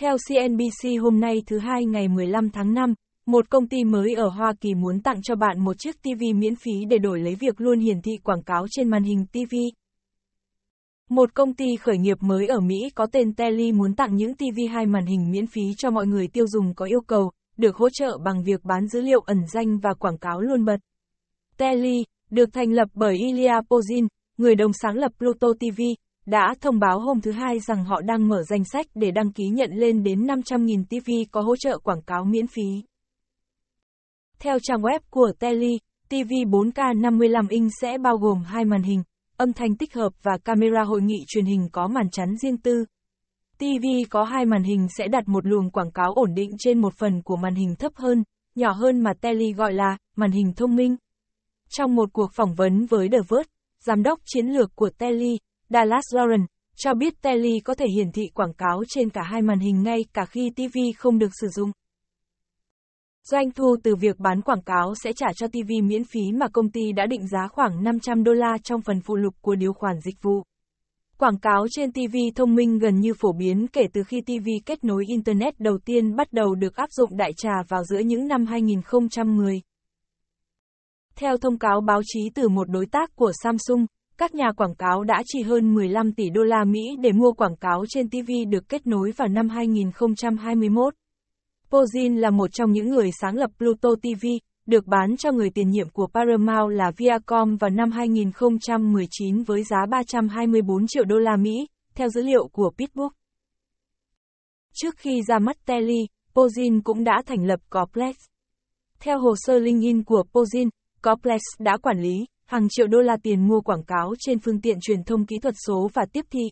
Theo CNBC hôm nay thứ hai ngày 15 tháng 5, một công ty mới ở Hoa Kỳ muốn tặng cho bạn một chiếc TV miễn phí để đổi lấy việc luôn hiển thị quảng cáo trên màn hình TV. Một công ty khởi nghiệp mới ở Mỹ có tên Telly muốn tặng những TV hai màn hình miễn phí cho mọi người tiêu dùng có yêu cầu, được hỗ trợ bằng việc bán dữ liệu ẩn danh và quảng cáo luôn bật. Telly, được thành lập bởi Ilya Pozin, người đồng sáng lập Pluto TV, đã thông báo hôm thứ Hai rằng họ đang mở danh sách để đăng ký nhận lên đến 500.000 TV có hỗ trợ quảng cáo miễn phí. Theo trang web của Telly, TV 4K 55 inch sẽ bao gồm hai màn hình, âm thanh tích hợp và camera hội nghị truyền hình có màn chắn riêng tư. TV có hai màn hình sẽ đặt một luồng quảng cáo ổn định trên một phần của màn hình thấp hơn, nhỏ hơn mà Telly gọi là màn hình thông minh. Trong một cuộc phỏng vấn với The Verge, giám đốc chiến lược của Telly, Dallas Lauren cho biết Telly có thể hiển thị quảng cáo trên cả hai màn hình ngay cả khi TV không được sử dụng. Doanh thu từ việc bán quảng cáo sẽ trả cho TV miễn phí mà công ty đã định giá khoảng 500 đô la trong phần phụ lục của điều khoản dịch vụ. Quảng cáo trên TV thông minh gần như phổ biến kể từ khi TV kết nối Internet đầu tiên bắt đầu được áp dụng đại trà vào giữa những năm 2010. Theo thông cáo báo chí từ một đối tác của Samsung, các nhà quảng cáo đã chi hơn 15 tỷ đô la Mỹ để mua quảng cáo trên TV được kết nối vào năm 2021. Pozin là một trong những người sáng lập Pluto TV, được bán cho người tiền nhiệm của Paramount là Viacom vào năm 2019 với giá 324 triệu đô la Mỹ, theo dữ liệu của Pitbook. Trước khi ra mắt Telly, Pozin cũng đã thành lập Coplex. Theo hồ sơ LinkedIn của Pozin, Coplex đã quản lý, hàng triệu đô la tiền mua quảng cáo trên phương tiện truyền thông kỹ thuật số và tiếp thị,